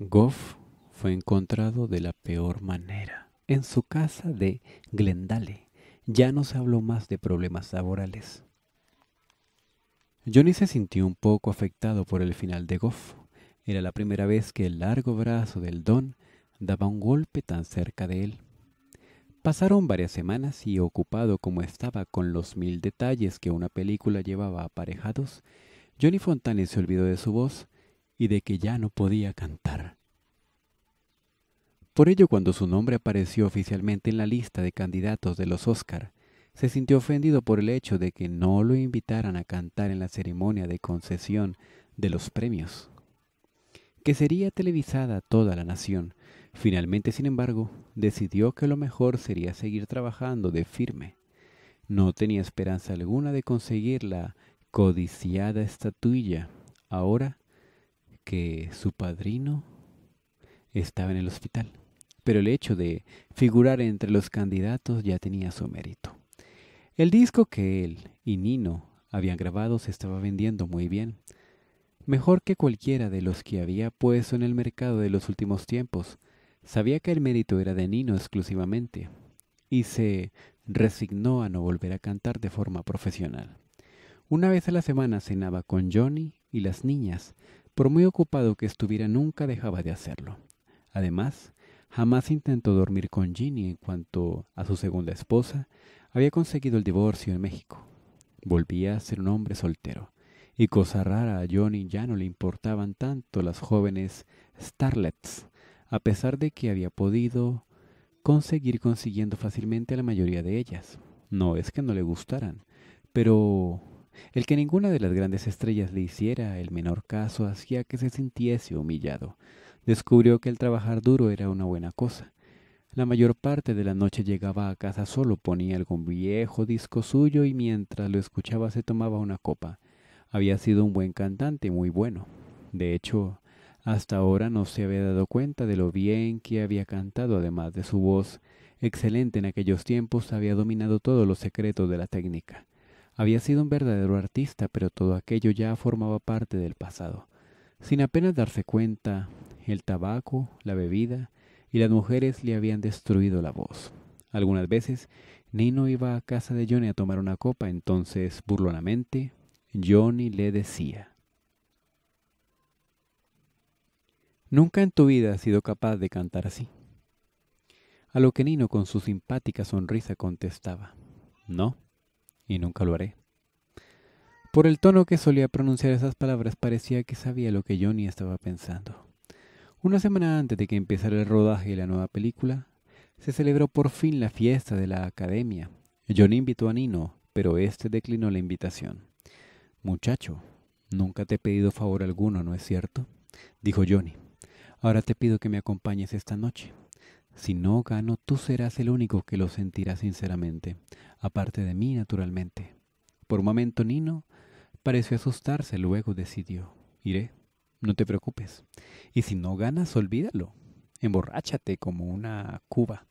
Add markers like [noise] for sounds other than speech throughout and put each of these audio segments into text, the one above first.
Goff fue encontrado de la peor manera. En su casa de Glendale ya no se habló más de problemas laborales. Johnny se sintió un poco afectado por el final de Goff. Era la primera vez que el largo brazo del don daba un golpe tan cerca de él. Pasaron varias semanas y ocupado como estaba con los mil detalles que una película llevaba aparejados, Johnny Fontane se olvidó de su voz y de que ya no podía cantar. Por ello, cuando su nombre apareció oficialmente en la lista de candidatos de los Oscar, se sintió ofendido por el hecho de que no lo invitaran a cantar en la ceremonia de concesión de los premios, que sería televisada a toda la nación. Finalmente, sin embargo, decidió que lo mejor sería seguir trabajando de firme. No tenía esperanza alguna de conseguir la codiciada estatuilla. Ahora que su padrino estaba en el hospital, pero el hecho de figurar entre los candidatos ya tenía su mérito. El disco que él y Nino habían grabado se estaba vendiendo muy bien, mejor que cualquiera de los que había puesto en el mercado de los últimos tiempos. Sabía que el mérito era de Nino exclusivamente, y se resignó a no volver a cantar de forma profesional. Una vez a la semana cenaba con Johnny y las niñas por muy ocupado que estuviera nunca dejaba de hacerlo. Además, jamás intentó dormir con Ginny en cuanto a su segunda esposa, había conseguido el divorcio en México. Volvía a ser un hombre soltero. Y cosa rara, a Johnny ya no le importaban tanto las jóvenes starlets, a pesar de que había podido conseguir consiguiendo fácilmente a la mayoría de ellas. No es que no le gustaran, pero el que ninguna de las grandes estrellas le hiciera el menor caso hacía que se sintiese humillado. Descubrió que el trabajar duro era una buena cosa. La mayor parte de la noche llegaba a casa solo, ponía algún viejo disco suyo y mientras lo escuchaba se tomaba una copa. Había sido un buen cantante, muy bueno. De hecho, hasta ahora no se había dado cuenta de lo bien que había cantado, además de su voz, excelente en aquellos tiempos, había dominado todos los secretos de la técnica. Había sido un verdadero artista, pero todo aquello ya formaba parte del pasado. Sin apenas darse cuenta, el tabaco, la bebida y las mujeres le habían destruido la voz. Algunas veces, Nino iba a casa de Johnny a tomar una copa, entonces, burlonamente, Johnny le decía, Nunca en tu vida has sido capaz de cantar así. A lo que Nino con su simpática sonrisa contestaba, No, y nunca lo haré. Por el tono que solía pronunciar esas palabras parecía que sabía lo que Johnny estaba pensando. Una semana antes de que empezara el rodaje de la nueva película, se celebró por fin la fiesta de la academia. Johnny invitó a Nino, pero éste declinó la invitación. Muchacho, nunca te he pedido favor alguno, ¿no es cierto? dijo Johnny. Ahora te pido que me acompañes esta noche. Si no gano, tú serás el único que lo sentirá sinceramente, aparte de mí, naturalmente. Por un momento Nino pareció asustarse, luego decidió, iré, no te preocupes. Y si no ganas, olvídalo. Emborráchate como una cuba,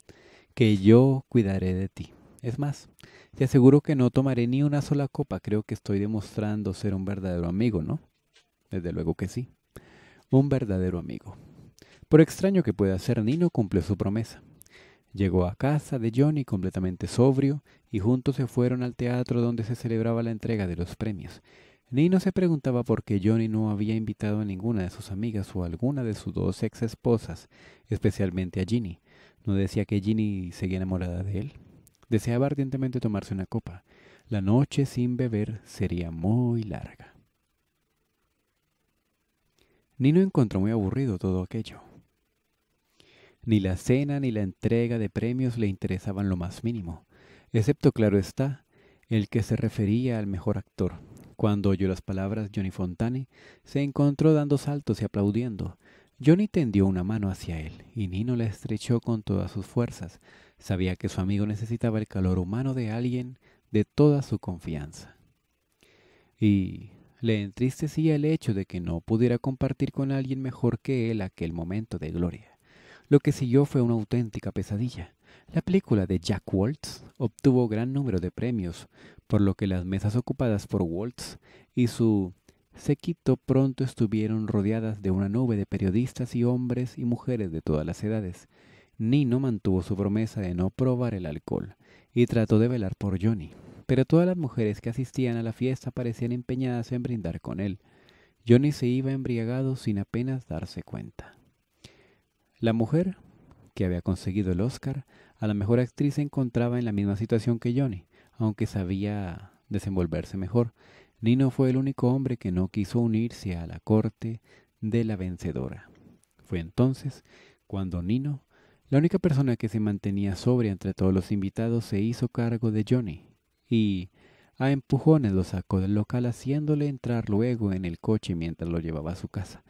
que yo cuidaré de ti. Es más, te aseguro que no tomaré ni una sola copa. Creo que estoy demostrando ser un verdadero amigo, ¿no? Desde luego que sí. Un verdadero amigo. Por extraño que pueda ser, Nino cumplió su promesa. Llegó a casa de Johnny completamente sobrio y juntos se fueron al teatro donde se celebraba la entrega de los premios. Nino se preguntaba por qué Johnny no había invitado a ninguna de sus amigas o a alguna de sus dos ex esposas, especialmente a Ginny. ¿No decía que Ginny seguía enamorada de él? Deseaba ardientemente tomarse una copa. La noche sin beber sería muy larga. Nino encontró muy aburrido todo aquello. Ni la cena ni la entrega de premios le interesaban lo más mínimo, excepto, claro está, el que se refería al mejor actor. Cuando oyó las palabras Johnny Fontane, se encontró dando saltos y aplaudiendo. Johnny tendió una mano hacia él, y Nino la estrechó con todas sus fuerzas. Sabía que su amigo necesitaba el calor humano de alguien de toda su confianza. Y le entristecía el hecho de que no pudiera compartir con alguien mejor que él aquel momento de gloria. Lo que siguió fue una auténtica pesadilla. La película de Jack Waltz obtuvo gran número de premios, por lo que las mesas ocupadas por Waltz y su sequito pronto estuvieron rodeadas de una nube de periodistas y hombres y mujeres de todas las edades. Nino mantuvo su promesa de no probar el alcohol y trató de velar por Johnny, pero todas las mujeres que asistían a la fiesta parecían empeñadas en brindar con él. Johnny se iba embriagado sin apenas darse cuenta. La mujer, que había conseguido el Oscar, a la mejor actriz se encontraba en la misma situación que Johnny, aunque sabía desenvolverse mejor. Nino fue el único hombre que no quiso unirse a la corte de la vencedora. Fue entonces cuando Nino, la única persona que se mantenía sobria entre todos los invitados, se hizo cargo de Johnny y a empujones lo sacó del local haciéndole entrar luego en el coche mientras lo llevaba a su casa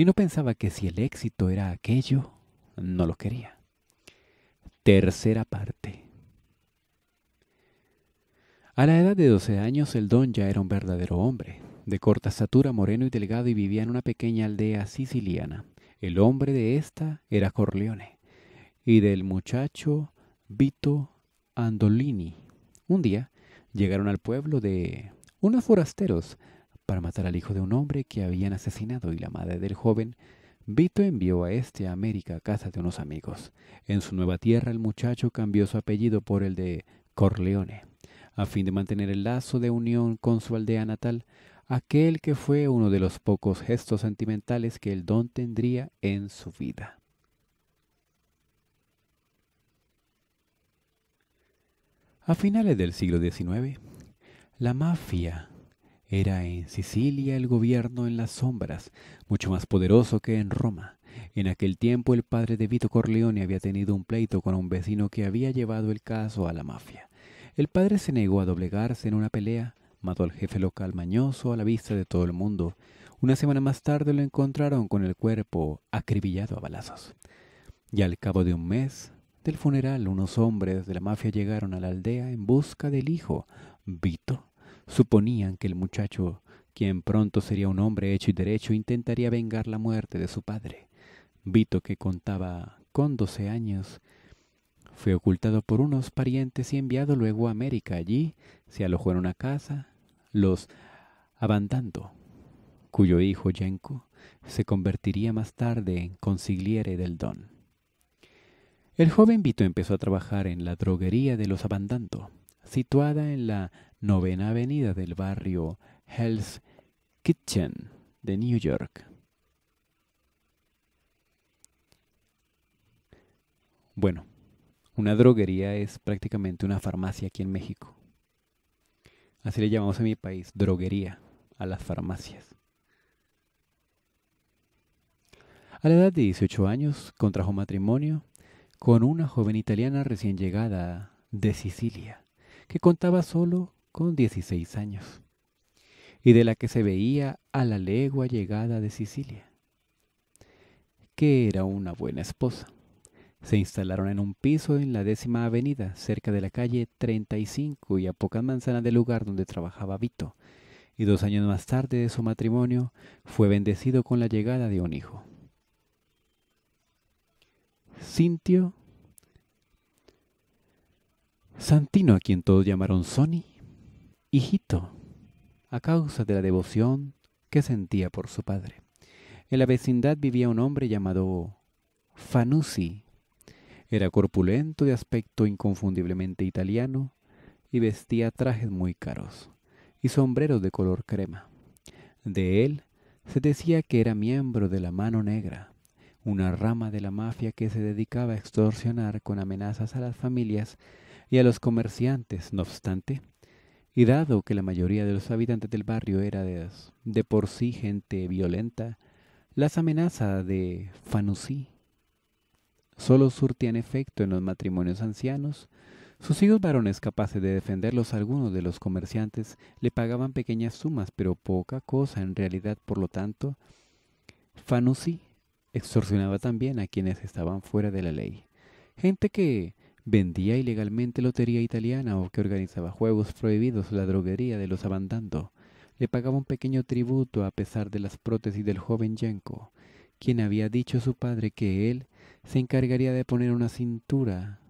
y no pensaba que si el éxito era aquello, no lo quería. Tercera parte. A la edad de 12 años, el don ya era un verdadero hombre, de corta estatura, moreno y delgado, y vivía en una pequeña aldea siciliana. El hombre de esta era Corleone, y del muchacho Vito Andolini. Un día llegaron al pueblo de unos forasteros para matar al hijo de un hombre que habían asesinado y la madre del joven, Vito envió a este a América a casa de unos amigos. En su nueva tierra el muchacho cambió su apellido por el de Corleone, a fin de mantener el lazo de unión con su aldea natal, aquel que fue uno de los pocos gestos sentimentales que el don tendría en su vida. A finales del siglo XIX, la mafia era en Sicilia el gobierno en las sombras, mucho más poderoso que en Roma. En aquel tiempo el padre de Vito Corleone había tenido un pleito con un vecino que había llevado el caso a la mafia. El padre se negó a doblegarse en una pelea, mató al jefe local mañoso a la vista de todo el mundo. Una semana más tarde lo encontraron con el cuerpo acribillado a balazos. Y al cabo de un mes del funeral, unos hombres de la mafia llegaron a la aldea en busca del hijo, Vito Suponían que el muchacho, quien pronto sería un hombre hecho y derecho, intentaría vengar la muerte de su padre. Vito, que contaba con doce años, fue ocultado por unos parientes y enviado luego a América. Allí se alojó en una casa, los Abandando, cuyo hijo Yenko se convertiría más tarde en consigliere del don. El joven Vito empezó a trabajar en la droguería de los Abandando, situada en la Novena Avenida del barrio Hell's Kitchen de New York. Bueno, una droguería es prácticamente una farmacia aquí en México. Así le llamamos en mi país, droguería, a las farmacias. A la edad de 18 años contrajo matrimonio con una joven italiana recién llegada de Sicilia, que contaba solo con 16 años, y de la que se veía a la legua llegada de Sicilia, que era una buena esposa. Se instalaron en un piso en la décima avenida, cerca de la calle 35 y a pocas manzanas del lugar donde trabajaba Vito, y dos años más tarde de su matrimonio fue bendecido con la llegada de un hijo. Cintio Santino, a quien todos llamaron Sonny hijito, a causa de la devoción que sentía por su padre. En la vecindad vivía un hombre llamado Fanusi. Era corpulento de aspecto inconfundiblemente italiano y vestía trajes muy caros y sombreros de color crema. De él se decía que era miembro de la Mano Negra, una rama de la mafia que se dedicaba a extorsionar con amenazas a las familias y a los comerciantes. No obstante, y dado que la mayoría de los habitantes del barrio era de, por sí gente violenta, las amenazas de Fanusí solo surtían efecto en los matrimonios ancianos. Sus hijos varones capaces de defenderlos algunos de los comerciantes le pagaban pequeñas sumas, pero poca cosa en realidad, por lo tanto, Fanusí extorsionaba también a quienes estaban fuera de la ley, gente que vendía ilegalmente lotería italiana o que organizaba juegos prohibidos la droguería de los Abandando. Le pagaba un pequeño tributo a pesar de las prótesis del joven Yenko, quien había dicho a su padre que él se encargaría de poner una cintura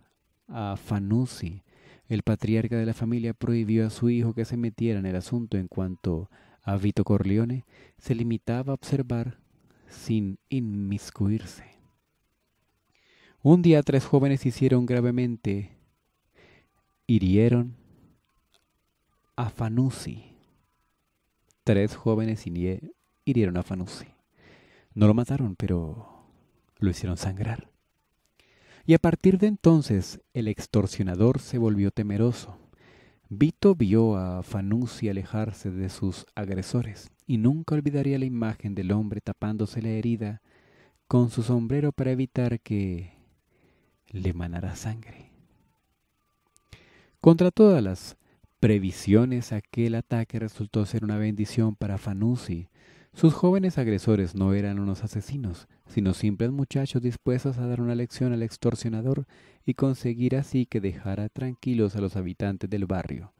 a Fanuzzi. El patriarca de la familia prohibió a su hijo que se metiera en el asunto en cuanto a Vito Corleone se limitaba a observar sin inmiscuirse. Un día tres jóvenes hicieron gravemente, hirieron a Fanusi. Tres jóvenes hirieron a fanussi No lo mataron, pero lo hicieron sangrar. Y a partir de entonces el extorsionador se volvió temeroso. Vito vio a Fanusi alejarse de sus agresores y nunca olvidaría la imagen del hombre tapándose la herida con su sombrero para evitar que le manará sangre. Contra todas las previsiones, aquel ataque resultó ser una bendición para Fanusi. Sus jóvenes agresores no eran unos asesinos, sino simples muchachos dispuestos a dar una lección al extorsionador y conseguir así que dejara tranquilos a los habitantes del barrio.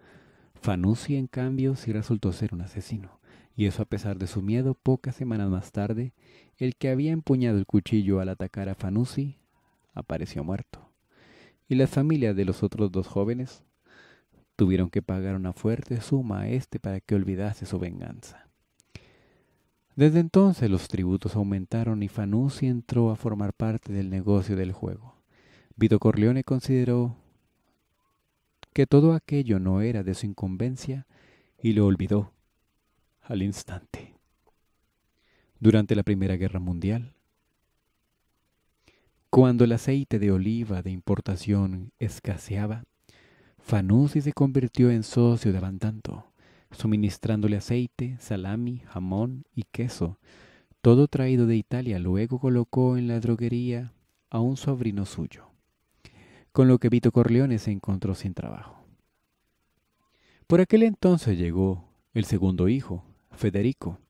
Fanusi, en cambio, sí resultó ser un asesino, y eso a pesar de su miedo, pocas semanas más tarde, el que había empuñado el cuchillo al atacar a Fanusi apareció muerto, y las familias de los otros dos jóvenes tuvieron que pagar una fuerte suma a este para que olvidase su venganza. Desde entonces los tributos aumentaron y Fanucci entró a formar parte del negocio del juego. Vito Corleone consideró que todo aquello no era de su incumbencia y lo olvidó al instante. Durante la Primera Guerra Mundial, cuando el aceite de oliva de importación escaseaba, Fanusi se convirtió en socio de bandanto, suministrándole aceite, salami, jamón y queso. Todo traído de Italia luego colocó en la droguería a un sobrino suyo, con lo que Vito Corleone se encontró sin trabajo. Por aquel entonces llegó el segundo hijo, Federico.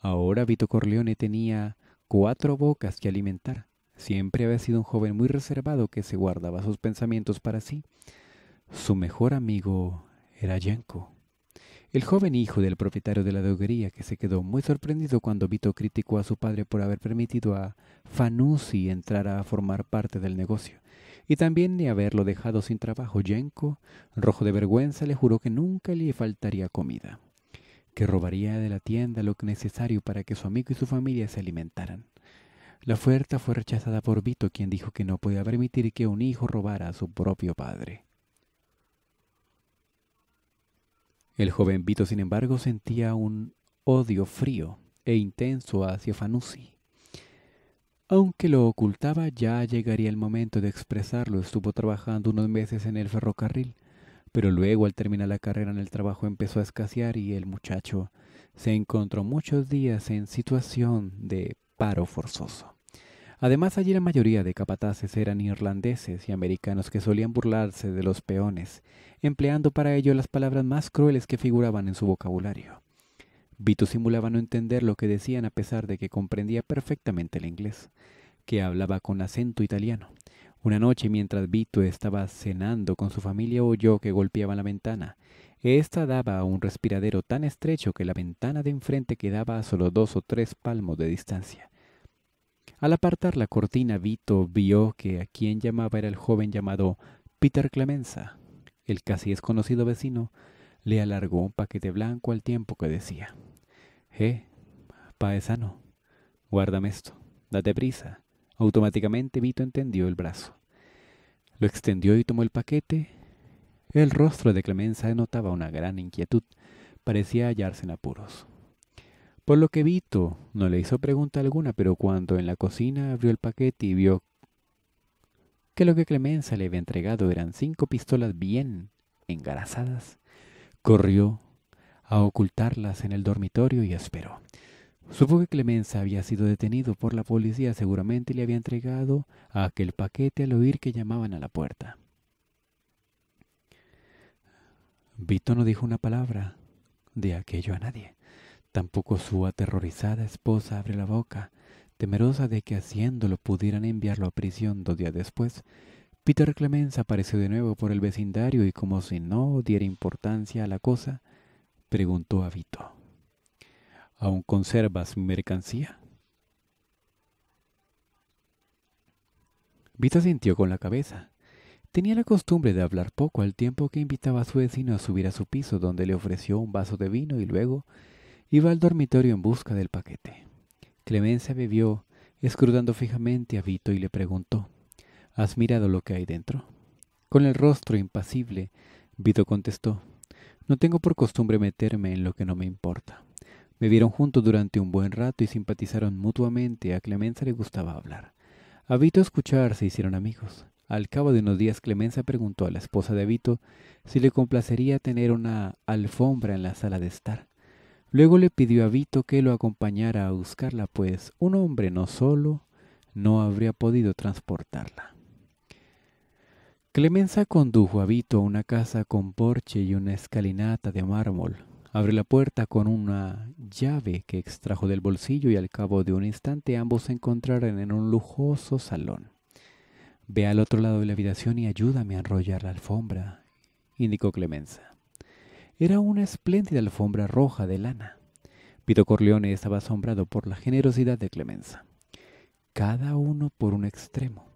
Ahora Vito Corleone tenía cuatro bocas que alimentar Siempre había sido un joven muy reservado que se guardaba sus pensamientos para sí. Su mejor amigo era Yenko, El joven hijo del propietario de la droguería que se quedó muy sorprendido cuando Vito criticó a su padre por haber permitido a Fanusi entrar a formar parte del negocio y también de haberlo dejado sin trabajo. Yenko, rojo de vergüenza, le juró que nunca le faltaría comida, que robaría de la tienda lo necesario para que su amigo y su familia se alimentaran. La oferta fue rechazada por Vito, quien dijo que no podía permitir que un hijo robara a su propio padre. El joven Vito, sin embargo, sentía un odio frío e intenso hacia Fanucci. Aunque lo ocultaba, ya llegaría el momento de expresarlo. Estuvo trabajando unos meses en el ferrocarril, pero luego al terminar la carrera en el trabajo empezó a escasear y el muchacho se encontró muchos días en situación de paro forzoso. Además, allí la mayoría de capataces eran irlandeses y americanos que solían burlarse de los peones, empleando para ello las palabras más crueles que figuraban en su vocabulario. Vito simulaba no entender lo que decían a pesar de que comprendía perfectamente el inglés, que hablaba con acento italiano. Una noche, mientras Vito estaba cenando con su familia, oyó que golpeaban la ventana. Esta daba a un respiradero tan estrecho que la ventana de enfrente quedaba a solo dos o tres palmos de distancia. Al apartar la cortina, Vito vio que a quien llamaba era el joven llamado Peter Clemenza. El casi desconocido vecino le alargó un paquete blanco al tiempo que decía: Eh, paesano, guárdame esto, date prisa. Automáticamente Vito entendió el brazo. Lo extendió y tomó el paquete. El rostro de Clemenza denotaba una gran inquietud. Parecía hallarse en apuros. Por lo que Vito no le hizo pregunta alguna, pero cuando en la cocina abrió el paquete y vio que lo que Clemenza le había entregado eran cinco pistolas bien engarazadas, corrió a ocultarlas en el dormitorio y esperó. Supo que Clemenza había sido detenido por la policía, seguramente le había entregado aquel paquete al oír que llamaban a la puerta. Vito no dijo una palabra de aquello a nadie. Tampoco su aterrorizada esposa abre la boca, temerosa de que haciéndolo pudieran enviarlo a prisión dos días después. Peter Clemens apareció de nuevo por el vecindario y como si no diera importancia a la cosa, preguntó a Vito. ¿Aún conservas mi mercancía? Vito sintió con la cabeza. Tenía la costumbre de hablar poco al tiempo que invitaba a su vecino a subir a su piso donde le ofreció un vaso de vino y luego Iba al dormitorio en busca del paquete. Clemencia bebió, escrutando fijamente a Vito y le preguntó, ¿Has mirado lo que hay dentro? Con el rostro impasible, Vito contestó, No tengo por costumbre meterme en lo que no me importa. Me vieron juntos durante un buen rato y simpatizaron mutuamente. A Clemencia le gustaba hablar. A Vito escuchar se hicieron amigos. Al cabo de unos días Clemencia preguntó a la esposa de Vito si le complacería tener una alfombra en la sala de estar. Luego le pidió a Vito que lo acompañara a buscarla, pues un hombre no solo no habría podido transportarla. Clemenza condujo a Vito a una casa con porche y una escalinata de mármol. Abrió la puerta con una llave que extrajo del bolsillo y al cabo de un instante ambos se encontraron en un lujoso salón. Ve al otro lado de la habitación y ayúdame a enrollar la alfombra, indicó Clemenza. Era una espléndida alfombra roja de lana. Pito Corleone estaba asombrado por la generosidad de Clemenza. Cada uno por un extremo.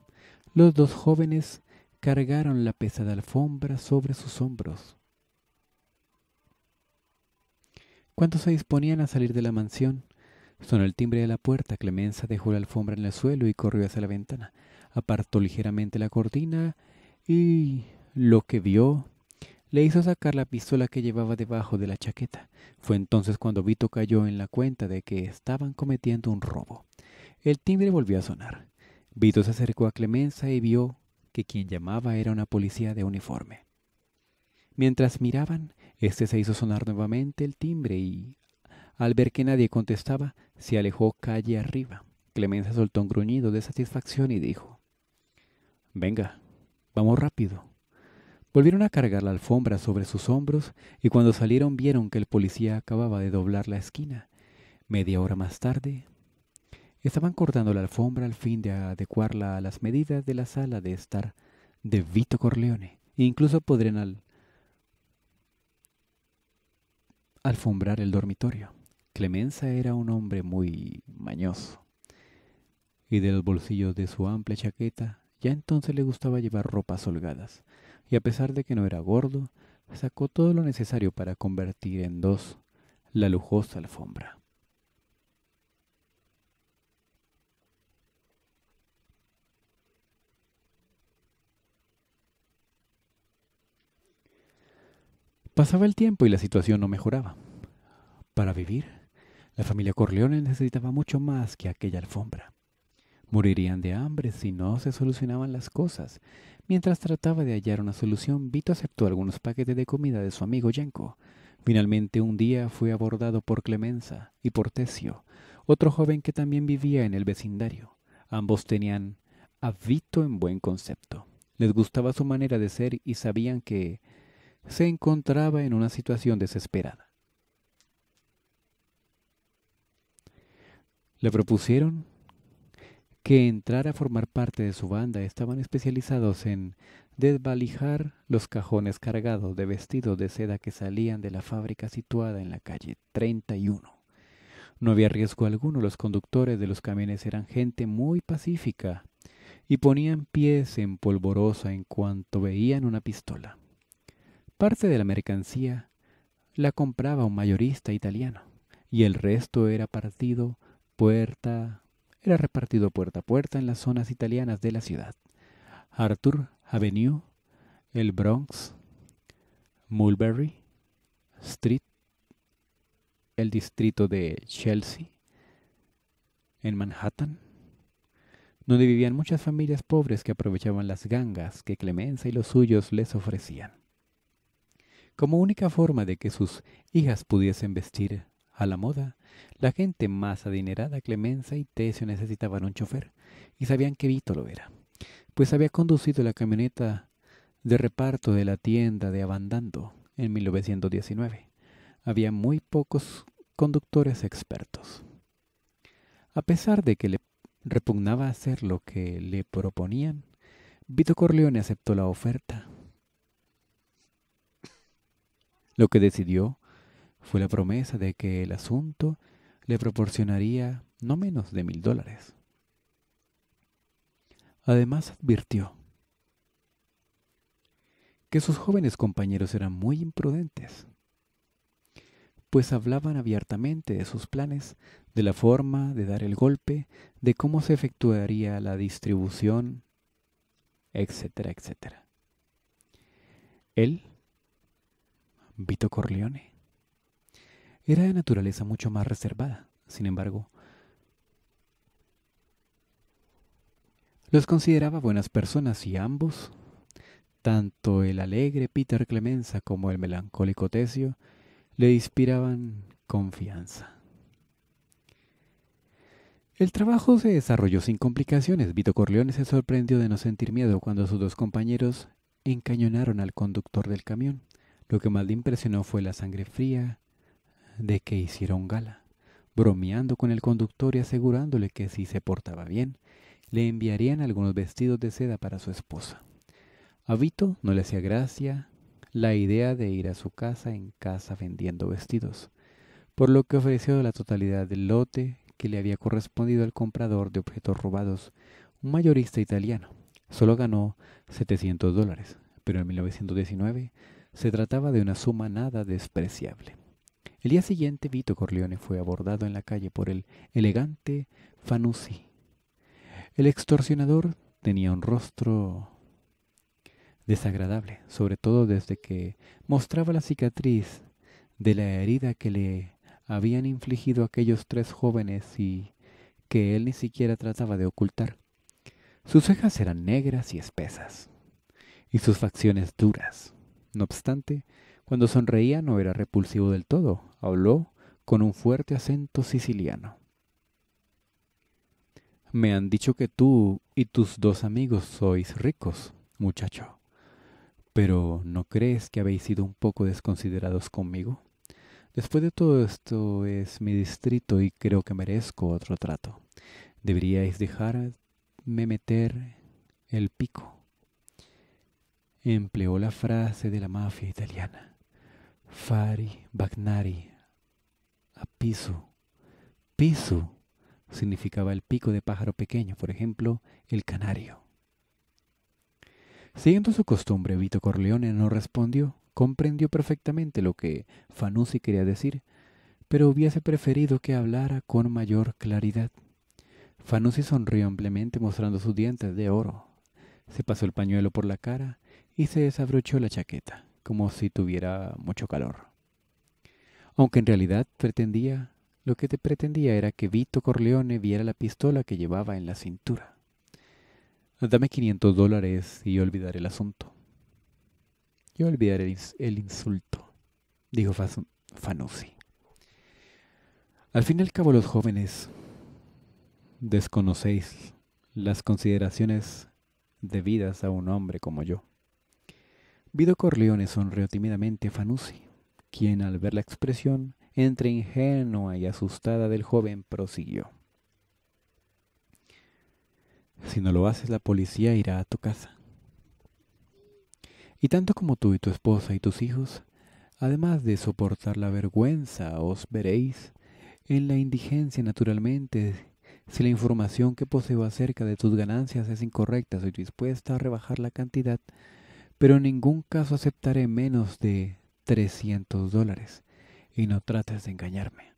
Los dos jóvenes cargaron la pesada alfombra sobre sus hombros. Cuando se disponían a salir de la mansión, sonó el timbre de la puerta. Clemenza dejó la alfombra en el suelo y corrió hacia la ventana. Apartó ligeramente la cortina y lo que vio le hizo sacar la pistola que llevaba debajo de la chaqueta. Fue entonces cuando Vito cayó en la cuenta de que estaban cometiendo un robo. El timbre volvió a sonar. Vito se acercó a Clemenza y vio que quien llamaba era una policía de uniforme. Mientras miraban, este se hizo sonar nuevamente el timbre y, al ver que nadie contestaba, se alejó calle arriba. Clemenza soltó un gruñido de satisfacción y dijo, Venga, vamos rápido. Volvieron a cargar la alfombra sobre sus hombros y cuando salieron vieron que el policía acababa de doblar la esquina. Media hora más tarde, estaban cortando la alfombra al fin de adecuarla a las medidas de la sala de estar de Vito Corleone. E incluso podrían alfombrar el dormitorio. Clemenza era un hombre muy mañoso y de los bolsillos de su amplia chaqueta ya entonces le gustaba llevar ropas holgadas y a pesar de que no era gordo, sacó todo lo necesario para convertir en dos la lujosa alfombra. Pasaba el tiempo y la situación no mejoraba. Para vivir, la familia Corleone necesitaba mucho más que aquella alfombra. Morirían de hambre si no se solucionaban las cosas. Mientras trataba de hallar una solución, Vito aceptó algunos paquetes de comida de su amigo Yenko. Finalmente un día fue abordado por Clemenza y por Tesio, otro joven que también vivía en el vecindario. Ambos tenían a Vito en buen concepto. Les gustaba su manera de ser y sabían que se encontraba en una situación desesperada. Le propusieron que entrar a formar parte de su banda estaban especializados en desvalijar los cajones cargados de vestidos de seda que salían de la fábrica situada en la calle 31. No había riesgo alguno, los conductores de los camiones eran gente muy pacífica y ponían pies en polvorosa en cuanto veían una pistola. Parte de la mercancía la compraba un mayorista italiano y el resto era partido puerta era repartido puerta a puerta en las zonas italianas de la ciudad. Arthur Avenue, el Bronx, Mulberry Street, el distrito de Chelsea, en Manhattan, donde vivían muchas familias pobres que aprovechaban las gangas que Clemenza y los suyos les ofrecían. Como única forma de que sus hijas pudiesen vestir a la moda, la gente más adinerada, Clemenza y Tesio necesitaban un chofer, y sabían que Vito lo era, pues había conducido la camioneta de reparto de la tienda de Abandando en 1919. Había muy pocos conductores expertos. A pesar de que le repugnaba hacer lo que le proponían, Vito Corleone aceptó la oferta. Lo que decidió fue la promesa de que el asunto le proporcionaría no menos de mil dólares. Además advirtió que sus jóvenes compañeros eran muy imprudentes, pues hablaban abiertamente de sus planes, de la forma de dar el golpe, de cómo se efectuaría la distribución, etcétera, etcétera. Él, Vito Corleone, era de naturaleza mucho más reservada, sin embargo. Los consideraba buenas personas y ambos, tanto el alegre Peter Clemenza como el melancólico Tesio, le inspiraban confianza. El trabajo se desarrolló sin complicaciones. Vito Corleone se sorprendió de no sentir miedo cuando sus dos compañeros encañonaron al conductor del camión. Lo que más le impresionó fue la sangre fría de que hicieron gala, bromeando con el conductor y asegurándole que si se portaba bien, le enviarían algunos vestidos de seda para su esposa. A Vito no le hacía gracia la idea de ir a su casa en casa vendiendo vestidos, por lo que ofreció la totalidad del lote que le había correspondido al comprador de objetos robados, un mayorista italiano. Solo ganó 700 dólares, pero en 1919 se trataba de una suma nada despreciable. El día siguiente Vito Corleone fue abordado en la calle por el elegante Fanucci. El extorsionador tenía un rostro desagradable, sobre todo desde que mostraba la cicatriz de la herida que le habían infligido aquellos tres jóvenes y que él ni siquiera trataba de ocultar. Sus cejas eran negras y espesas, y sus facciones duras. No obstante, cuando sonreía no era repulsivo del todo, habló con un fuerte acento siciliano. Me han dicho que tú y tus dos amigos sois ricos, muchacho. Pero ¿no crees que habéis sido un poco desconsiderados conmigo? Después de todo esto es mi distrito y creo que merezco otro trato. Deberíais dejarme meter el pico. Empleó la frase de la mafia italiana. Fari Bagnari, Apisu, Pisu, significaba el pico de pájaro pequeño, por ejemplo, el canario. Siguiendo su costumbre, Vito Corleone no respondió. Comprendió perfectamente lo que Fanucci quería decir, pero hubiese preferido que hablara con mayor claridad. Fanusi sonrió ampliamente mostrando sus dientes de oro. Se pasó el pañuelo por la cara y se desabrochó la chaqueta como si tuviera mucho calor. Aunque en realidad pretendía, lo que te pretendía era que Vito Corleone viera la pistola que llevaba en la cintura. Dame 500 dólares y olvidaré el asunto. Yo olvidaré el, insulto, dijo Fanucci. Al fin y al cabo los jóvenes desconocéis las consideraciones debidas a un hombre como yo. Vido Corleone sonrió tímidamente a Fanucci, quien al ver la expresión entre ingenua y asustada del joven prosiguió. Si no lo haces, la policía irá a tu casa. Y tanto como tú y tu esposa y tus hijos, además de soportar la vergüenza, os veréis en la indigencia naturalmente si la información que poseo acerca de tus ganancias es incorrecta, soy dispuesta a rebajar la cantidad pero en ningún caso aceptaré menos de 300 dólares y no trates de engañarme.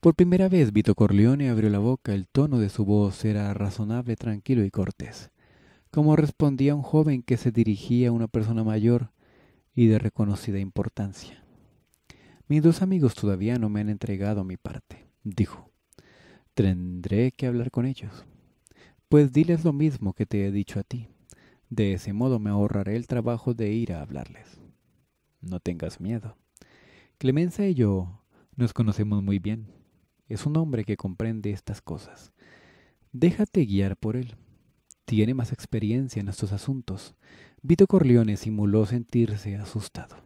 Por primera vez Vito Corleone abrió la boca, el tono de su voz era razonable, tranquilo y cortés, como respondía un joven que se dirigía a una persona mayor y de reconocida importancia. Mis dos amigos todavía no me han entregado mi parte, dijo. Tendré que hablar con ellos. Pues diles lo mismo que te he dicho a ti. De ese modo me ahorraré el trabajo de ir a hablarles. No tengas miedo. Clemenza y yo nos conocemos muy bien. Es un hombre que comprende estas cosas. Déjate guiar por él. Tiene más experiencia en estos asuntos. Vito Corleone simuló sentirse asustado.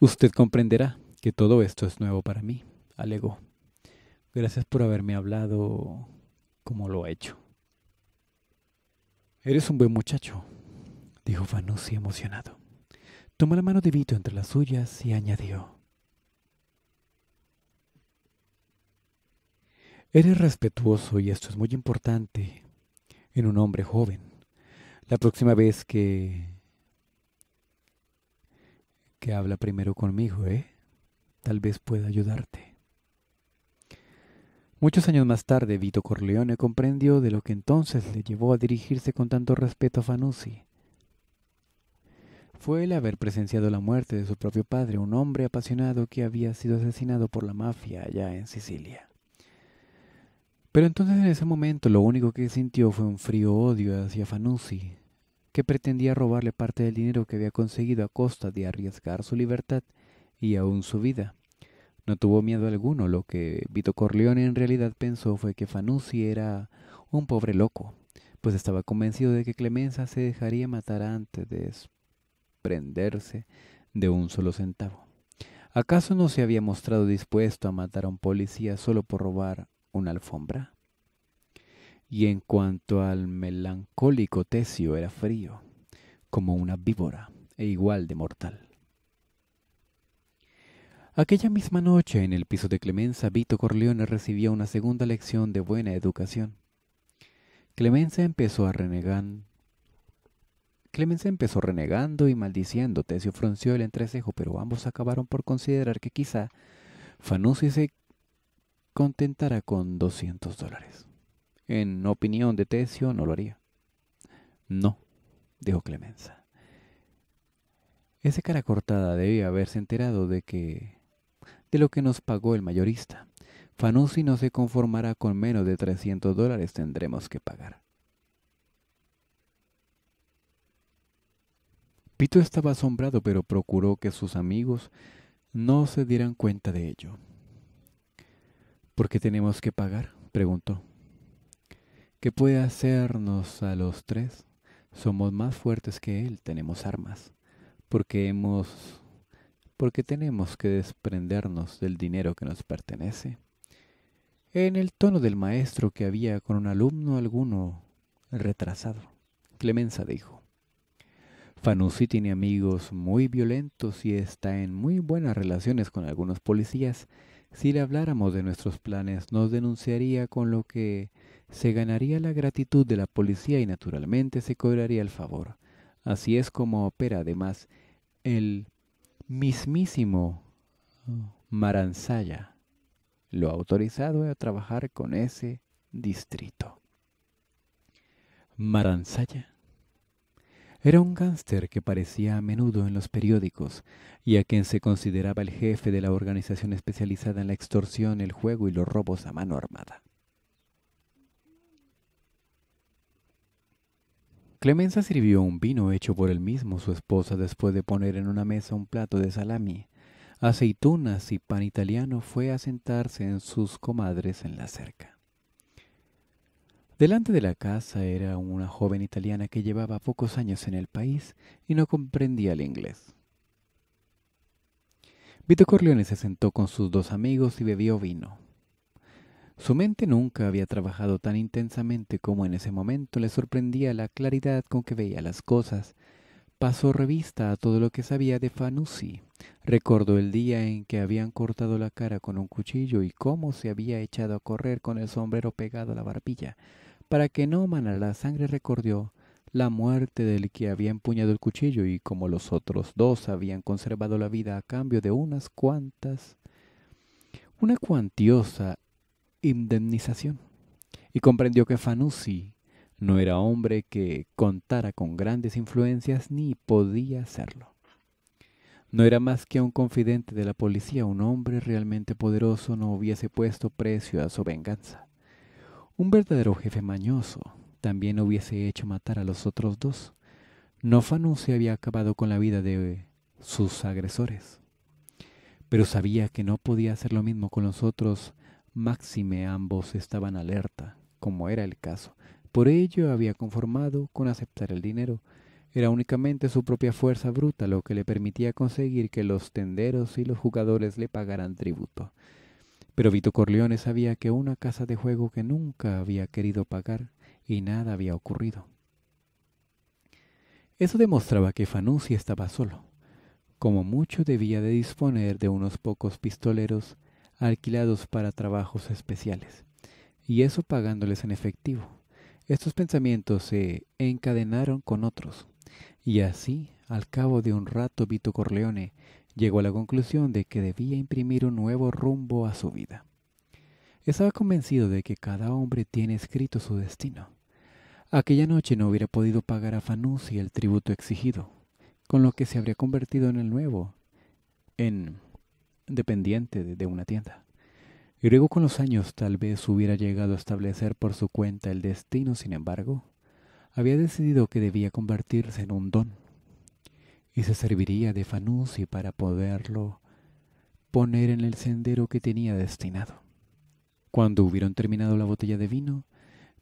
Usted comprenderá que todo esto es nuevo para mí, alegó. Gracias por haberme hablado como lo ha hecho. Eres un buen muchacho, dijo Fanucci emocionado. Tomó la mano de Vito entre las suyas y añadió. Eres respetuoso y esto es muy importante en un hombre joven. La próxima vez que... que habla primero conmigo, ¿eh? Tal vez pueda ayudarte. Muchos años más tarde, Vito Corleone comprendió de lo que entonces le llevó a dirigirse con tanto respeto a Fanucci. Fue el haber presenciado la muerte de su propio padre, un hombre apasionado que había sido asesinado por la mafia allá en Sicilia. Pero entonces en ese momento lo único que sintió fue un frío odio hacia Fanucci, que pretendía robarle parte del dinero que había conseguido a costa de arriesgar su libertad y aún su vida. No tuvo miedo alguno, lo que Vito Corleone en realidad pensó fue que Fanucci era un pobre loco, pues estaba convencido de que Clemenza se dejaría matar antes de desprenderse de un solo centavo. ¿Acaso no se había mostrado dispuesto a matar a un policía solo por robar una alfombra? Y en cuanto al melancólico Tesio era frío, como una víbora e igual de mortal. Aquella misma noche, en el piso de Clemenza, Vito Corleone recibía una segunda lección de buena educación. Clemenza empezó a renegar. Clemenza empezó renegando y maldiciendo. Tesio frunció el entrecejo, pero ambos acabaron por considerar que quizá Fanucci se contentara con 200 dólares. En opinión de Tesio, no lo haría. No, dijo Clemenza. Ese cara cortada debía haberse enterado de que de lo que nos pagó el mayorista. Fanucci no se conformará con menos de 300 dólares tendremos que pagar. Pito estaba asombrado, pero procuró que sus amigos no se dieran cuenta de ello. ¿Por qué tenemos que pagar? preguntó. ¿Qué puede hacernos a los tres? Somos más fuertes que él, tenemos armas. Porque hemos porque tenemos que desprendernos del dinero que nos pertenece. En el tono del maestro que había con un alumno alguno retrasado, Clemenza dijo, Fanucci tiene amigos muy violentos y está en muy buenas relaciones con algunos policías. Si le habláramos de nuestros planes, nos denunciaría con lo que se ganaría la gratitud de la policía y naturalmente se cobraría el favor. Así es como opera además el mismísimo Maranzaya lo ha autorizado a trabajar con ese distrito. Maranzaya era un gángster que aparecía a menudo en los periódicos y a quien se consideraba el jefe de la organización especializada en la extorsión, el juego y los robos a mano armada. Clemenza sirvió un vino hecho por él mismo su esposa después de poner en una mesa un plato de salami, aceitunas y pan italiano, fue a sentarse en sus comadres en la cerca. Delante de la casa era una joven italiana que llevaba pocos años en el país y no comprendía el inglés. Vito Corleone se sentó con sus dos amigos y bebió vino. Su mente nunca había trabajado tan intensamente como en ese momento le sorprendía la claridad con que veía las cosas. Pasó revista a todo lo que sabía de fanusi Recordó el día en que habían cortado la cara con un cuchillo y cómo se había echado a correr con el sombrero pegado a la barbilla. Para que no manara la sangre recordó la muerte del que había empuñado el cuchillo y cómo los otros dos habían conservado la vida a cambio de unas cuantas una cuantiosa indemnización y comprendió que Fanucci no era hombre que contara con grandes influencias ni podía hacerlo. No era más que un confidente de la policía, un hombre realmente poderoso no hubiese puesto precio a su venganza. Un verdadero jefe mañoso también hubiese hecho matar a los otros dos. No fanusi había acabado con la vida de sus agresores, pero sabía que no podía hacer lo mismo con los otros máxime ambos estaban alerta, como era el caso. Por ello había conformado con aceptar el dinero. Era únicamente su propia fuerza bruta lo que le permitía conseguir que los tenderos y los jugadores le pagaran tributo. Pero Vito Corleone sabía que una casa de juego que nunca había querido pagar y nada había ocurrido. Eso demostraba que Fanucci estaba solo. Como mucho debía de disponer de unos pocos pistoleros alquilados para trabajos especiales, y eso pagándoles en efectivo. Estos pensamientos se encadenaron con otros, y así, al cabo de un rato, Vito Corleone llegó a la conclusión de que debía imprimir un nuevo rumbo a su vida. Estaba convencido de que cada hombre tiene escrito su destino. Aquella noche no hubiera podido pagar a Fanucci el tributo exigido, con lo que se habría convertido en el nuevo, en dependiente de una tienda. y luego con los años tal vez hubiera llegado a establecer por su cuenta el destino, sin embargo, había decidido que debía convertirse en un don y se serviría de Fanusi para poderlo poner en el sendero que tenía destinado. Cuando hubieron terminado la botella de vino,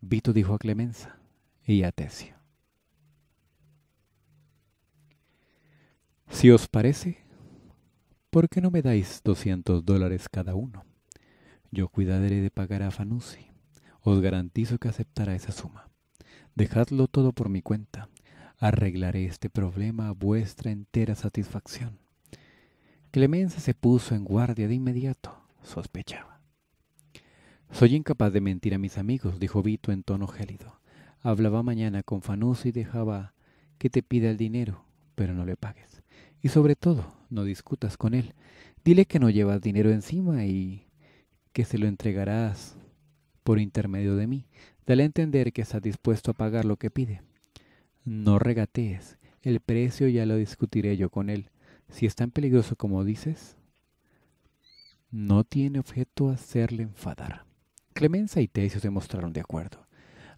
Vito dijo a Clemenza y a Tesio. Si os parece, ¿Por qué no me dais doscientos dólares cada uno? Yo cuidaré de pagar a Fanucci. Os garantizo que aceptará esa suma. Dejadlo todo por mi cuenta. Arreglaré este problema a vuestra entera satisfacción. Clemenza se puso en guardia de inmediato. Sospechaba. Soy incapaz de mentir a mis amigos, dijo Vito en tono gélido. Hablaba mañana con Fanucci y dejaba que te pida el dinero, pero no le pagues. Y sobre todo, no discutas con él. Dile que no llevas dinero encima y que se lo entregarás por intermedio de mí. Dale a entender que estás dispuesto a pagar lo que pide. No regatees. El precio ya lo discutiré yo con él. Si es tan peligroso como dices, no tiene objeto hacerle enfadar. Clemenza y Tecio se mostraron de acuerdo.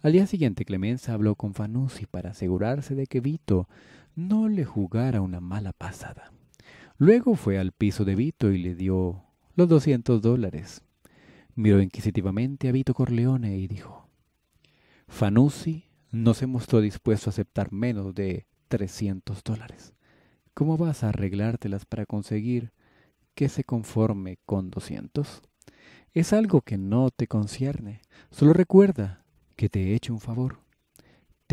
Al día siguiente Clemenza habló con Fanusi para asegurarse de que Vito no le jugara una mala pasada. Luego fue al piso de Vito y le dio los 200 dólares. Miró inquisitivamente a Vito Corleone y dijo, Fanucci no se mostró dispuesto a aceptar menos de 300 dólares. ¿Cómo vas a arreglártelas para conseguir que se conforme con 200? Es algo que no te concierne. Solo recuerda que te he hecho un favor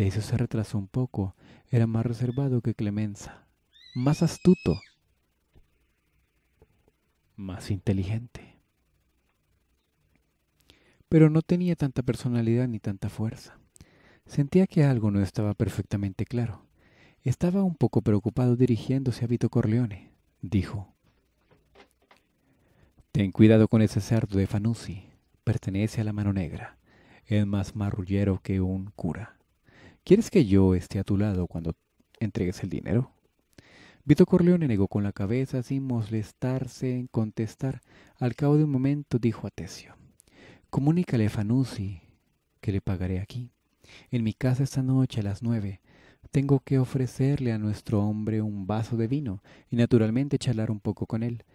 eso se retrasó un poco. Era más reservado que Clemenza, más astuto, más inteligente. Pero no tenía tanta personalidad ni tanta fuerza. Sentía que algo no estaba perfectamente claro. Estaba un poco preocupado dirigiéndose a Vito Corleone. Dijo, Ten cuidado con ese cerdo de Fanucci. Pertenece a la mano negra. Es más marrullero que un cura. ¿Quieres que yo esté a tu lado cuando entregues el dinero? Vito Corleone negó con la cabeza sin molestarse en contestar. Al cabo de un momento dijo a Tesio, comunícale a Fanucci que le pagaré aquí. En mi casa esta noche a las nueve. Tengo que ofrecerle a nuestro hombre un vaso de vino y naturalmente charlar un poco con él.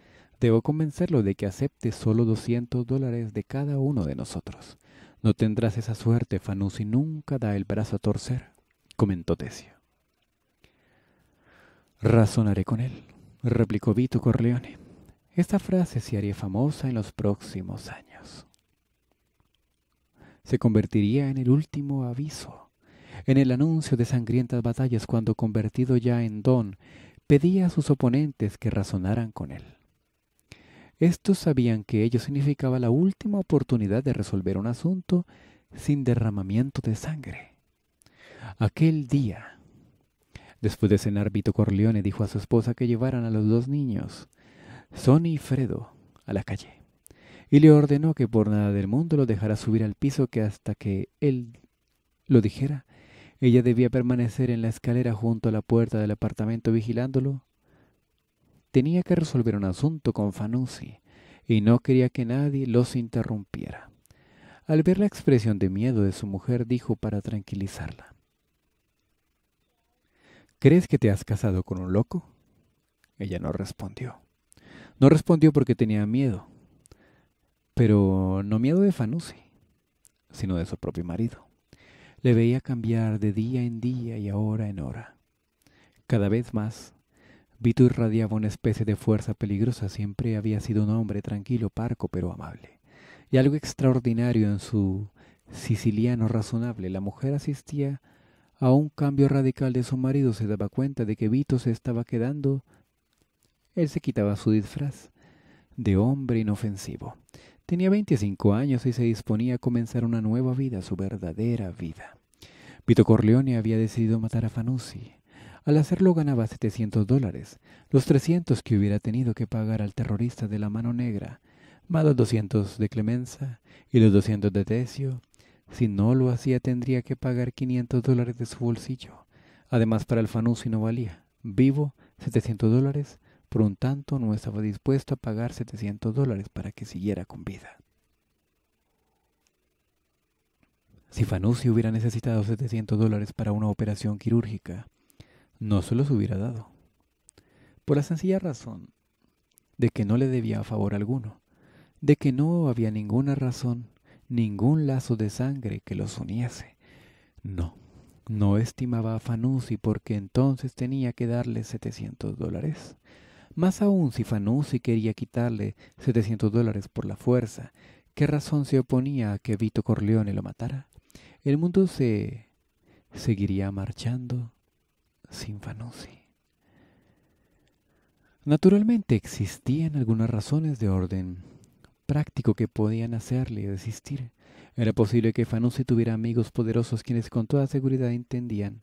Debo convencerlo de que acepte solo doscientos dólares de cada uno de nosotros. No tendrás esa suerte, Fanú, nunca da el brazo a torcer, comentó Tesio. Razonaré con él, replicó Vito Corleone. Esta frase se haría famosa en los próximos años. Se convertiría en el último aviso, en el anuncio de sangrientas batallas cuando, convertido ya en don, pedía a sus oponentes que razonaran con él. Estos sabían que ello significaba la última oportunidad de resolver un asunto sin derramamiento de sangre. Aquel día, después de cenar, Vito Corleone dijo a su esposa que llevaran a los dos niños, Sonny y Fredo, a la calle, y le ordenó que por nada del mundo lo dejara subir al piso que hasta que él lo dijera, ella debía permanecer en la escalera junto a la puerta del apartamento vigilándolo tenía que resolver un asunto con Fanucci y no quería que nadie los interrumpiera. Al ver la expresión de miedo de su mujer, dijo para tranquilizarla. ¿Crees que te has casado con un loco? Ella no respondió. No respondió porque tenía miedo, pero no miedo de Fanucci, sino de su propio marido. Le veía cambiar de día en día y hora en hora. Cada vez más Vito irradiaba una especie de fuerza peligrosa, siempre había sido un hombre tranquilo, parco, pero amable. Y algo extraordinario en su siciliano razonable, la mujer asistía a un cambio radical de su marido, se daba cuenta de que Vito se estaba quedando. Él se quitaba su disfraz de hombre inofensivo. Tenía 25 años y se disponía a comenzar una nueva vida, su verdadera vida. Vito Corleone había decidido matar a Fanucci. Al hacerlo ganaba 700 dólares, los 300 que hubiera tenido que pagar al terrorista de la mano negra, más los 200 de Clemenza y los 200 de Tesio. Si no lo hacía tendría que pagar 500 dólares de su bolsillo. Además para el Fanusi no valía. Vivo, 700 dólares, por un tanto no estaba dispuesto a pagar 700 dólares para que siguiera con vida. Si fanusi hubiera necesitado 700 dólares para una operación quirúrgica, no se los hubiera dado. Por la sencilla razón de que no le debía favor alguno, de que no había ninguna razón, ningún lazo de sangre que los uniese. No, no estimaba a Fanusi porque entonces tenía que darle 700 dólares. Más aún si fanussi quería quitarle 700 dólares por la fuerza, ¿qué razón se oponía a que Vito Corleone lo matara? El mundo se seguiría marchando Fanussi. Naturalmente existían algunas razones de orden práctico que podían hacerle desistir. Era posible que Fanusi tuviera amigos poderosos quienes con toda seguridad entendían,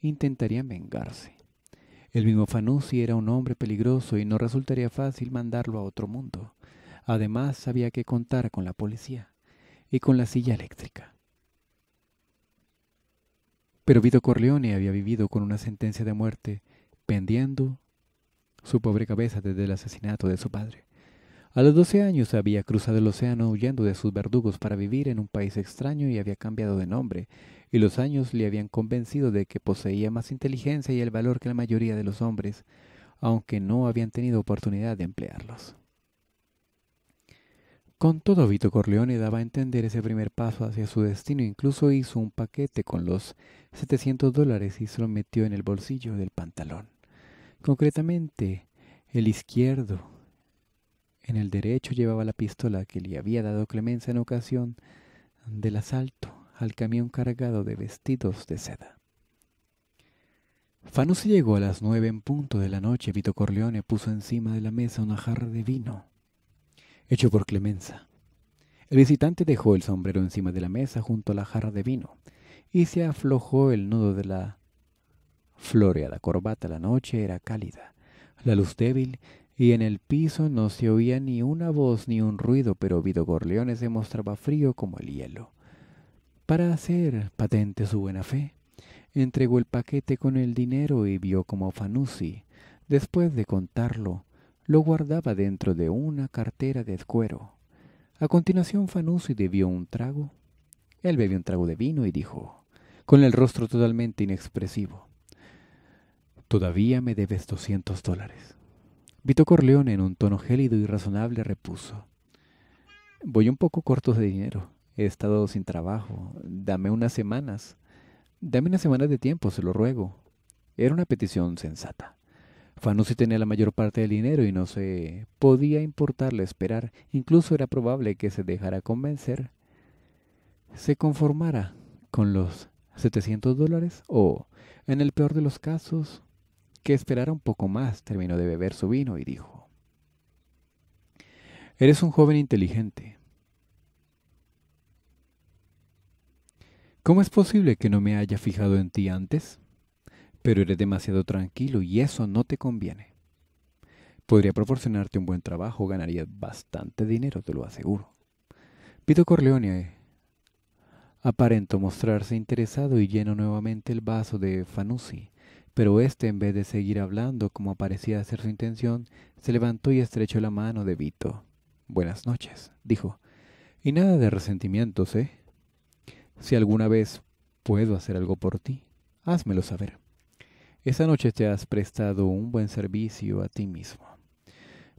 intentarían vengarse. El mismo Fanusi era un hombre peligroso y no resultaría fácil mandarlo a otro mundo. Además, había que contar con la policía y con la silla eléctrica. Pero Vito Corleone había vivido con una sentencia de muerte pendiendo su pobre cabeza desde el asesinato de su padre. A los doce años había cruzado el océano huyendo de sus verdugos para vivir en un país extraño y había cambiado de nombre, y los años le habían convencido de que poseía más inteligencia y el valor que la mayoría de los hombres, aunque no habían tenido oportunidad de emplearlos. Con todo, Vito Corleone daba a entender ese primer paso hacia su destino. Incluso hizo un paquete con los 700 dólares y se lo metió en el bolsillo del pantalón. Concretamente, el izquierdo. En el derecho llevaba la pistola que le había dado clemencia en ocasión del asalto al camión cargado de vestidos de seda. Fanucci llegó a las nueve en punto de la noche. Vito Corleone puso encima de la mesa una jarra de vino hecho por Clemenza. El visitante dejó el sombrero encima de la mesa junto a la jarra de vino y se aflojó el nudo de la floreada corbata. La noche era cálida, la luz débil y en el piso no se oía ni una voz ni un ruido, pero Vido Corleone se mostraba frío como el hielo. Para hacer patente su buena fe, entregó el paquete con el dinero y vio como Fanusi, después de contarlo, lo guardaba dentro de una cartera de cuero. A continuación Fanucci debió un trago. Él bebió un trago de vino y dijo, con el rostro totalmente inexpresivo, Todavía me debes 200 dólares. Vito Corleone, en un tono gélido y razonable, repuso, Voy un poco corto de dinero. He estado sin trabajo. Dame unas semanas. Dame unas semanas de tiempo, se lo ruego. Era una petición sensata. Fanussi tenía la mayor parte del dinero y no se podía importarle esperar. Incluso era probable que se dejara convencer, se conformara con los 700 dólares o, en el peor de los casos, que esperara un poco más. Terminó de beber su vino y dijo, Eres un joven inteligente. ¿Cómo es posible que no me haya fijado en ti antes? pero eres demasiado tranquilo y eso no te conviene. Podría proporcionarte un buen trabajo, ganarías bastante dinero, te lo aseguro. Vito Corleone aparentó mostrarse interesado y llenó nuevamente el vaso de Fanucci, pero este en vez de seguir hablando como parecía ser su intención, se levantó y estrechó la mano de Vito. Buenas noches, dijo. Y nada de resentimientos, ¿eh? Si alguna vez puedo hacer algo por ti, házmelo saber. Esa noche te has prestado un buen servicio a ti mismo.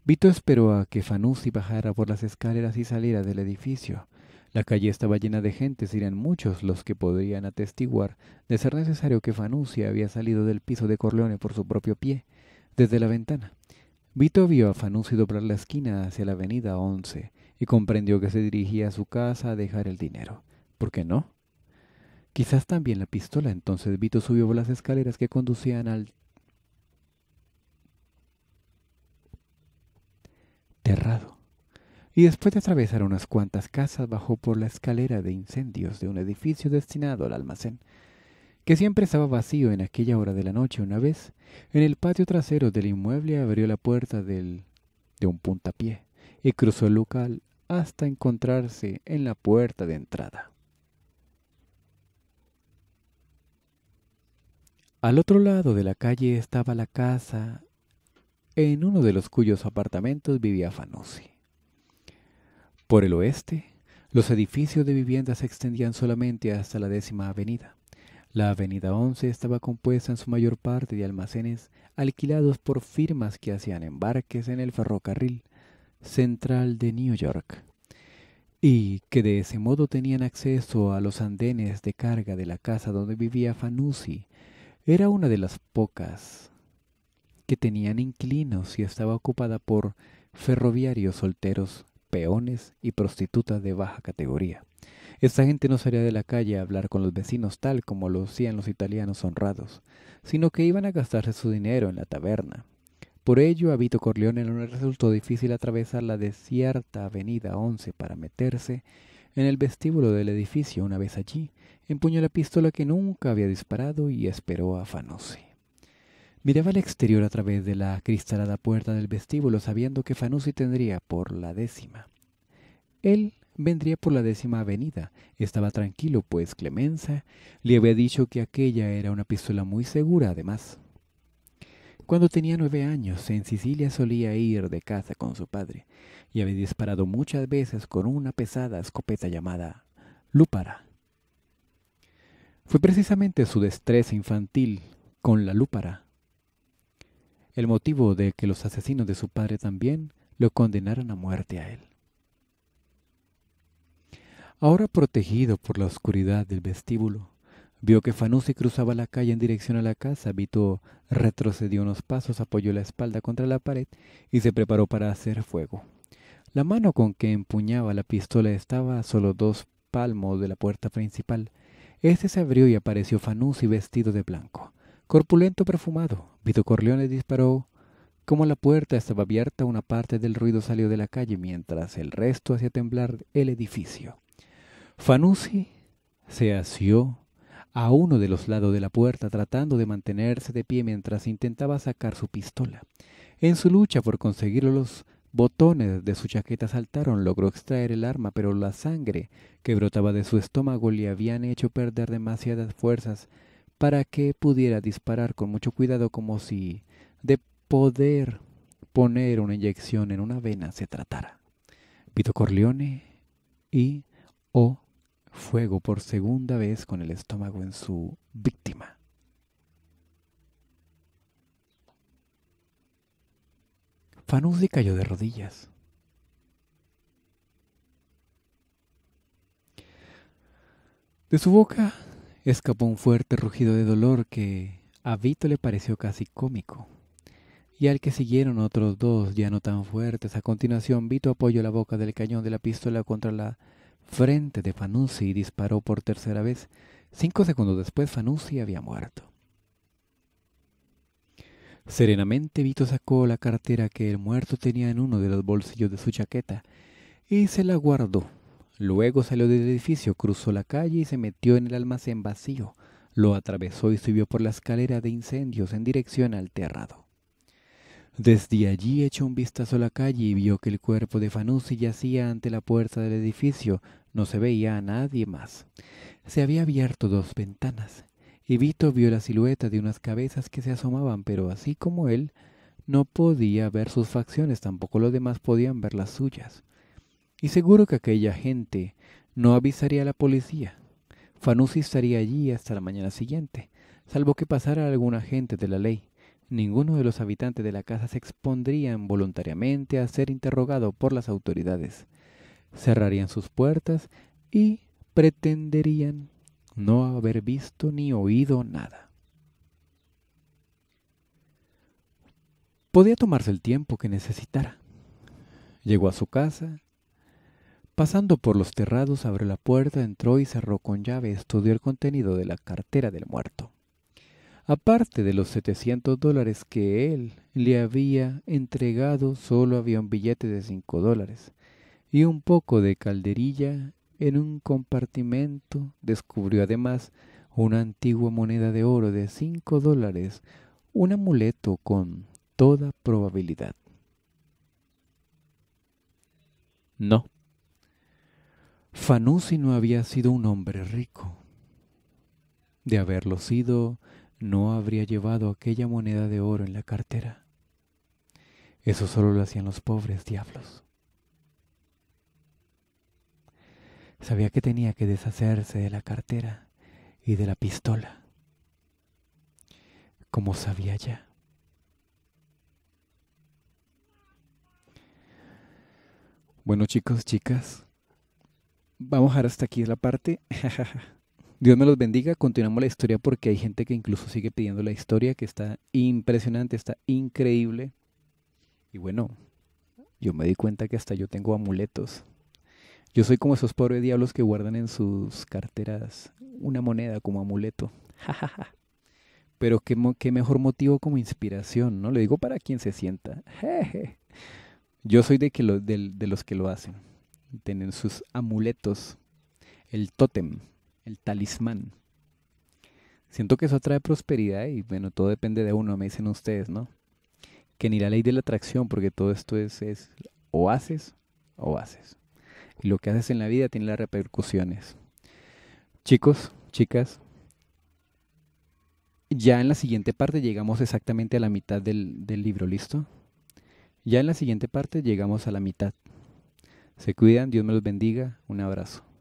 Vito esperó a que Fanucci bajara por las escaleras y saliera del edificio. La calle estaba llena de gente, y eran muchos los que podrían atestiguar de ser necesario que Fanuzzi había salido del piso de Corleone por su propio pie, desde la ventana. Vito vio a Fanucci doblar la esquina hacia la avenida 11 y comprendió que se dirigía a su casa a dejar el dinero. ¿Por qué no? Quizás también la pistola. Entonces Vito subió por las escaleras que conducían al terrado. Y después de atravesar unas cuantas casas, bajó por la escalera de incendios de un edificio destinado al almacén, que siempre estaba vacío en aquella hora de la noche. Una vez, en el patio trasero del inmueble, abrió la puerta del, de un puntapié y cruzó el local hasta encontrarse en la puerta de entrada. Al otro lado de la calle estaba la casa, en uno de los cuyos apartamentos vivía Fanucci. Por el oeste, los edificios de vivienda se extendían solamente hasta la décima avenida. La avenida 11 estaba compuesta en su mayor parte de almacenes alquilados por firmas que hacían embarques en el ferrocarril central de New York y que de ese modo tenían acceso a los andenes de carga de la casa donde vivía Fanucci era una de las pocas que tenían inquilinos y estaba ocupada por ferroviarios solteros, peones y prostitutas de baja categoría. Esta gente no salía de la calle a hablar con los vecinos tal como lo hacían los italianos honrados, sino que iban a gastarse su dinero en la taberna. Por ello, a Vito Corleone no le resultó difícil atravesar la desierta avenida 11 para meterse en el vestíbulo del edificio, una vez allí, empuñó la pistola que nunca había disparado y esperó a Fanussi. Miraba al exterior a través de la cristalada puerta del vestíbulo, sabiendo que Fanusi tendría por la décima. Él vendría por la décima avenida. Estaba tranquilo, pues Clemenza le había dicho que aquella era una pistola muy segura, además. Cuando tenía nueve años, en Sicilia solía ir de casa con su padre y había disparado muchas veces con una pesada escopeta llamada lúpara. Fue precisamente su destreza infantil con la lúpara el motivo de que los asesinos de su padre también lo condenaran a muerte a él. Ahora protegido por la oscuridad del vestíbulo, vio que Fanusi cruzaba la calle en dirección a la casa. Vito retrocedió unos pasos, apoyó la espalda contra la pared y se preparó para hacer fuego. La mano con que empuñaba la pistola estaba a solo dos palmos de la puerta principal. Este se abrió y apareció Fanucci vestido de blanco, corpulento perfumado. Vito Corleone disparó. Como la puerta estaba abierta, una parte del ruido salió de la calle, mientras el resto hacía temblar el edificio. Fanúsi se asió a uno de los lados de la puerta, tratando de mantenerse de pie mientras intentaba sacar su pistola. En su lucha por conseguirlo, botones de su chaqueta saltaron, logró extraer el arma, pero la sangre que brotaba de su estómago le habían hecho perder demasiadas fuerzas para que pudiera disparar con mucho cuidado como si de poder poner una inyección en una vena se tratara. Vito Corleone y O fuego por segunda vez con el estómago en su víctima. Fanuzzi cayó de rodillas. De su boca escapó un fuerte rugido de dolor que a Vito le pareció casi cómico, y al que siguieron otros dos ya no tan fuertes. A continuación, Vito apoyó la boca del cañón de la pistola contra la frente de Fanuzzi y disparó por tercera vez. Cinco segundos después, Fanuzzi había muerto. Serenamente Vito sacó la cartera que el muerto tenía en uno de los bolsillos de su chaqueta y se la guardó. Luego salió del edificio, cruzó la calle y se metió en el almacén vacío. Lo atravesó y subió por la escalera de incendios en dirección al terrado. Desde allí echó un vistazo a la calle y vio que el cuerpo de fanuzzi yacía ante la puerta del edificio. No se veía a nadie más. Se había abierto dos ventanas y Vito vio la silueta de unas cabezas que se asomaban, pero así como él, no podía ver sus facciones, tampoco los demás podían ver las suyas. Y seguro que aquella gente no avisaría a la policía. Fanusi estaría allí hasta la mañana siguiente, salvo que pasara algún agente de la ley. Ninguno de los habitantes de la casa se expondrían voluntariamente a ser interrogado por las autoridades. Cerrarían sus puertas y pretenderían no haber visto ni oído nada. Podía tomarse el tiempo que necesitara. Llegó a su casa. Pasando por los terrados, abrió la puerta, entró y cerró con llave. Estudió el contenido de la cartera del muerto. Aparte de los 700 dólares que él le había entregado, solo había un billete de 5 dólares y un poco de calderilla en un compartimento descubrió además una antigua moneda de oro de cinco dólares, un amuleto con toda probabilidad. No. Fanusi no había sido un hombre rico. De haberlo sido, no habría llevado aquella moneda de oro en la cartera. Eso solo lo hacían los pobres diablos. Sabía que tenía que deshacerse de la cartera y de la pistola, como sabía ya. Bueno chicos, chicas, vamos a dejar hasta aquí la parte. [laughs] Dios me los bendiga, continuamos la historia porque hay gente que incluso sigue pidiendo la historia, que está impresionante, está increíble. Y bueno, yo me di cuenta que hasta yo tengo amuletos. Yo soy como esos pobres diablos que guardan en sus carteras una moneda como amuleto. [laughs] Pero qué, mejor motivo como inspiración, ¿no? Le digo para quien se sienta. [laughs] Yo soy de, los que lo hacen. Tienen sus amuletos, el tótem, el talismán. Siento que eso atrae prosperidad y bueno, todo depende de uno, me dicen ustedes, ¿no? Que ni la ley de la atracción, porque todo esto es, es o haces o haces. Y lo que haces en la vida tiene las repercusiones. Chicos, chicas, ya en la siguiente parte llegamos exactamente a la mitad del, del libro, ¿listo? Ya en la siguiente parte llegamos a la mitad. Se cuidan, Dios me los bendiga, un abrazo.